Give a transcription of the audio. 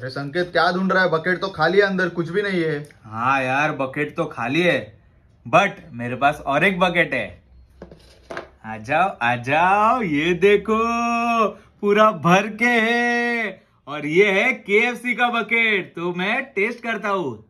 अरे संकेत क्या ढूंढ रहा है बकेट तो खाली है अंदर कुछ भी नहीं है हाँ यार बकेट तो खाली है बट मेरे पास और एक बकेट है आ जाओ आ जाओ ये देखो पूरा भर के है और ये है के का बकेट तो मैं टेस्ट करता हूँ